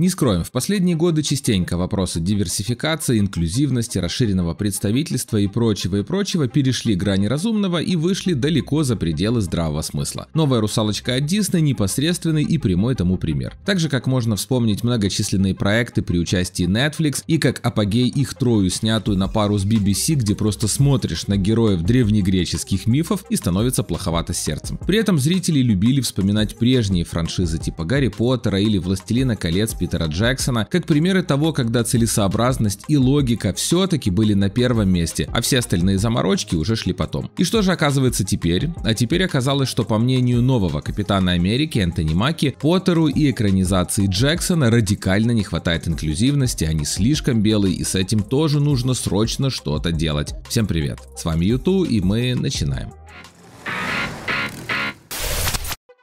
Не скроем, в последние годы частенько вопросы диверсификации, инклюзивности, расширенного представительства и прочего и прочего перешли грани разумного и вышли далеко за пределы здравого смысла. Новая «Русалочка» от Дисней непосредственный и прямой тому пример. Так же, как можно вспомнить многочисленные проекты при участии Netflix и как апогей их трою, снятую на пару с BBC, где просто смотришь на героев древнегреческих мифов и становится плоховато сердцем. При этом зрители любили вспоминать прежние франшизы типа Гарри Поттера или Властелина колец Питера Джексона, как примеры того, когда целесообразность и логика все-таки были на первом месте, а все остальные заморочки уже шли потом. И что же оказывается теперь? А теперь оказалось, что по мнению нового Капитана Америки Энтони Маки, Поттеру и экранизации Джексона радикально не хватает инклюзивности, они слишком белые и с этим тоже нужно срочно что-то делать. Всем привет, с вами Юту и мы начинаем.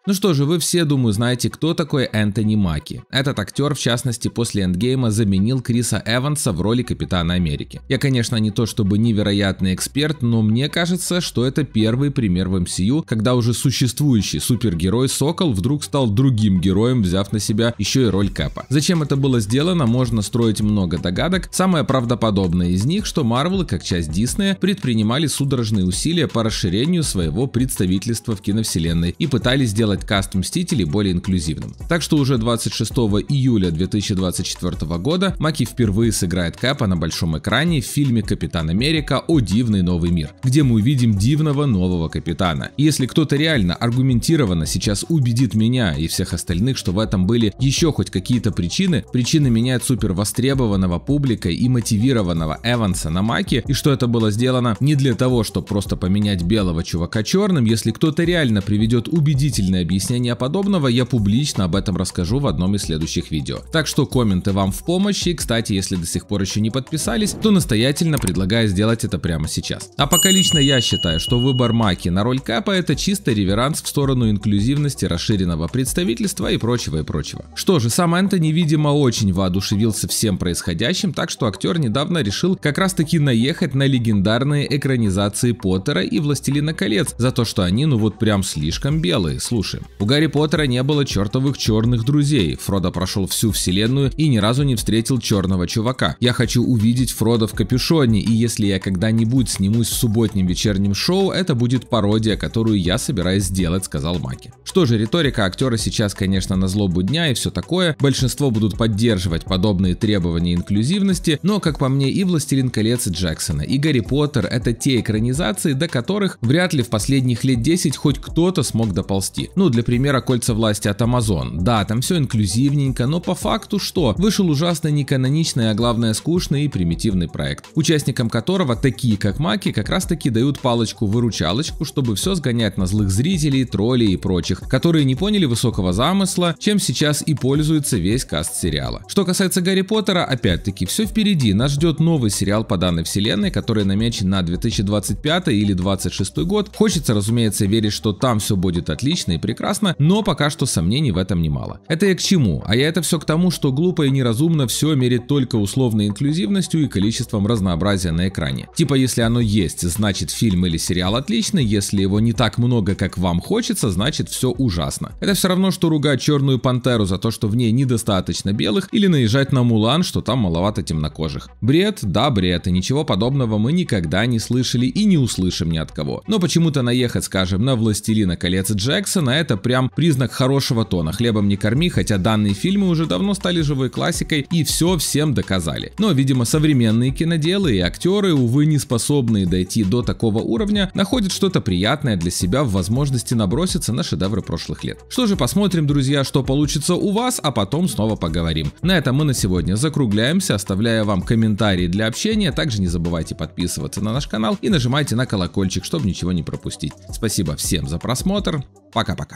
Ну что же, вы все, думаю, знаете, кто такой Энтони Маки. Этот актер, в частности, после Эндгейма заменил Криса Эванса в роли Капитана Америки. Я, конечно, не то чтобы невероятный эксперт, но мне кажется, что это первый пример в MCU, когда уже существующий супергерой Сокол вдруг стал другим героем, взяв на себя еще и роль Кэпа. Зачем это было сделано, можно строить много догадок. Самое правдоподобное из них, что Марвелы, как часть Диснея, предпринимали судорожные усилия по расширению своего представительства в киновселенной и пытались сделать сделать каст Мстителей более инклюзивным. Так что уже 26 июля 2024 года Маки впервые сыграет Кэпа на большом экране в фильме «Капитан Америка. О дивный новый мир», где мы увидим дивного нового капитана. если кто-то реально аргументированно сейчас убедит меня и всех остальных, что в этом были еще хоть какие-то причины, причины менять супер востребованного публикой и мотивированного Эванса на Маки и что это было сделано не для того, чтобы просто поменять белого чувака черным, если кто-то реально приведет убедительное объяснения подобного я публично об этом расскажу в одном из следующих видео. Так что комменты вам в помощь и, кстати, если до сих пор еще не подписались, то настоятельно предлагаю сделать это прямо сейчас. А пока лично я считаю, что выбор Маки на роль Капа это чисто реверанс в сторону инклюзивности, расширенного представительства и прочего и прочего. Что же, сам Энтони, видимо, очень воодушевился всем происходящим, так что актер недавно решил как раз таки наехать на легендарные экранизации Поттера и Властелина колец за то, что они ну вот прям слишком белые, слушай суши. У Гарри Поттера не было чертовых черных друзей. Фродо прошел всю вселенную и ни разу не встретил черного чувака. Я хочу увидеть Фродо в капюшоне, и если я когда-нибудь снимусь в субботнем вечернем шоу, это будет пародия, которую я собираюсь сделать, сказал Маки. Что же, риторика актера сейчас, конечно, на злобу дня и все такое. Большинство будут поддерживать подобные требования инклюзивности, но, как по мне, и «Властелин колец» и Джексона, и «Гарри Поттер» — это те экранизации, до которых вряд ли в последних лет 10 хоть кто-то смог доползти. Ну, для примера кольца власти от Amazon. Да, там все инклюзивненько, но по факту что? Вышел ужасно неканоничный, а главное скучный и примитивный проект, участникам которого такие как маки как раз таки дают палочку-выручалочку, чтобы все сгонять на злых зрителей, троллей и прочих, которые не поняли высокого замысла, чем сейчас и пользуется весь каст сериала. Что касается Гарри Поттера, опять-таки, все впереди, нас ждет новый сериал по данной вселенной, который намечен на 2025 или 2026 год. Хочется, разумеется, верить, что там все будет отлично и прекрасно, но пока что сомнений в этом немало. Это я к чему? А я это все к тому, что глупо и неразумно все мерит только условной инклюзивностью и количеством разнообразия на экране. Типа, если оно есть, значит фильм или сериал отлично, если его не так много, как вам хочется, значит все ужасно. Это все равно, что ругать черную пантеру за то, что в ней недостаточно белых, или наезжать на Мулан, что там маловато темнокожих. Бред, да бред, и ничего подобного мы никогда не слышали и не услышим ни от кого. Но почему-то наехать, скажем, на Властелина колец Джексона, это прям признак хорошего тона. Хлебом не корми, хотя данные фильмы уже давно стали живой классикой и все всем доказали. Но, видимо, современные киноделы и актеры, увы, не способные дойти до такого уровня, находят что-то приятное для себя в возможности наброситься на шедевры прошлых лет. Что же, посмотрим, друзья, что получится у вас, а потом снова поговорим. На этом мы на сегодня закругляемся, оставляя вам комментарии для общения. Также не забывайте подписываться на наш канал и нажимайте на колокольчик, чтобы ничего не пропустить. Спасибо всем за просмотр. Пока-пока.